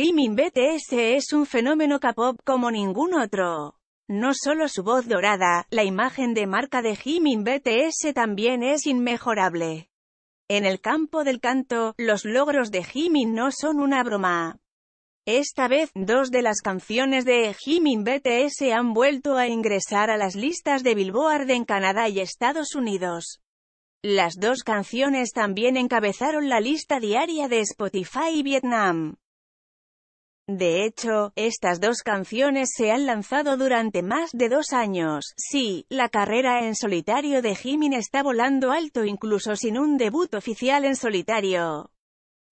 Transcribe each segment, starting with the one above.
Jimin BTS es un fenómeno K-pop como ningún otro. No solo su voz dorada, la imagen de marca de Jimin BTS también es inmejorable. En el campo del canto, los logros de Jimin no son una broma. Esta vez, dos de las canciones de Jimin BTS han vuelto a ingresar a las listas de Billboard en Canadá y Estados Unidos. Las dos canciones también encabezaron la lista diaria de Spotify y Vietnam. De hecho, estas dos canciones se han lanzado durante más de dos años. Sí, la carrera en solitario de Jimin está volando alto incluso sin un debut oficial en solitario.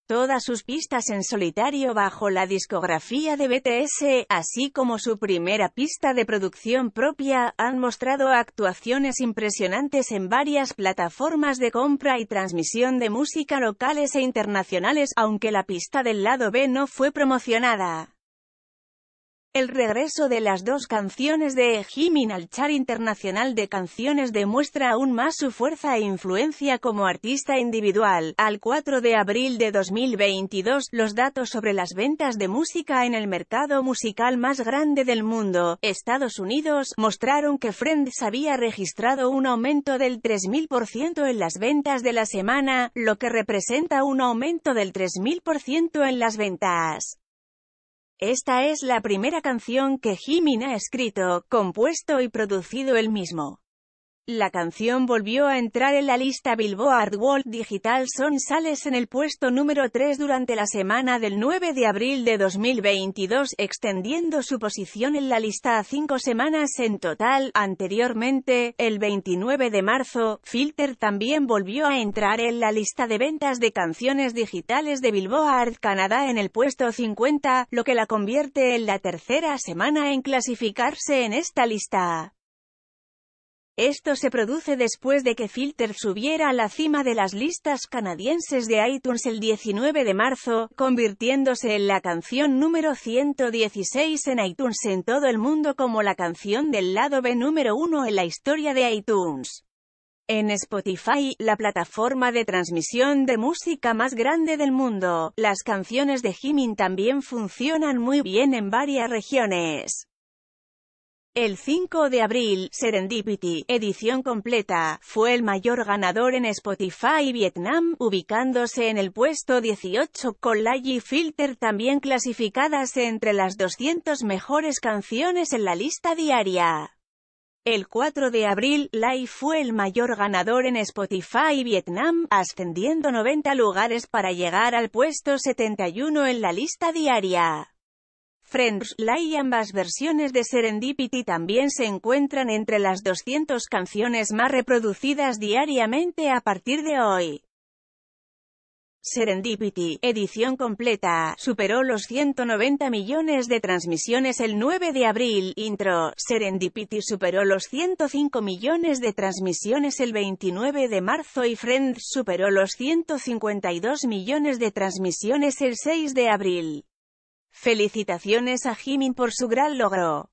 Todas sus pistas en solitario bajo la discografía de BTS, así como su primera pista de producción propia, han mostrado actuaciones impresionantes en varias plataformas de compra y transmisión de música locales e internacionales, aunque la pista del lado B no fue promocionada. El regreso de las dos canciones de Jimin al char internacional de canciones demuestra aún más su fuerza e influencia como artista individual. Al 4 de abril de 2022, los datos sobre las ventas de música en el mercado musical más grande del mundo, Estados Unidos, mostraron que Friends había registrado un aumento del 3.000% en las ventas de la semana, lo que representa un aumento del 3.000% en las ventas. Esta es la primera canción que Jimin ha escrito, compuesto y producido él mismo. La canción volvió a entrar en la lista Billboard World Digital Son Sales en el puesto número 3 durante la semana del 9 de abril de 2022, extendiendo su posición en la lista a cinco semanas en total. Anteriormente, el 29 de marzo, Filter también volvió a entrar en la lista de ventas de canciones digitales de Billboard Canadá en el puesto 50, lo que la convierte en la tercera semana en clasificarse en esta lista. Esto se produce después de que Filter subiera a la cima de las listas canadienses de iTunes el 19 de marzo, convirtiéndose en la canción número 116 en iTunes en todo el mundo como la canción del lado B número 1 en la historia de iTunes. En Spotify, la plataforma de transmisión de música más grande del mundo, las canciones de Jimin también funcionan muy bien en varias regiones. El 5 de abril, Serendipity, edición completa, fue el mayor ganador en Spotify Vietnam, ubicándose en el puesto 18 con la y filter también clasificadas entre las 200 mejores canciones en la lista diaria. El 4 de abril, Lai fue el mayor ganador en Spotify Vietnam, ascendiendo 90 lugares para llegar al puesto 71 en la lista diaria. Friends, La y ambas versiones de Serendipity también se encuentran entre las 200 canciones más reproducidas diariamente a partir de hoy. Serendipity, edición completa, superó los 190 millones de transmisiones el 9 de abril, intro, Serendipity superó los 105 millones de transmisiones el 29 de marzo y Friends superó los 152 millones de transmisiones el 6 de abril. Felicitaciones a Jimin por su gran logro.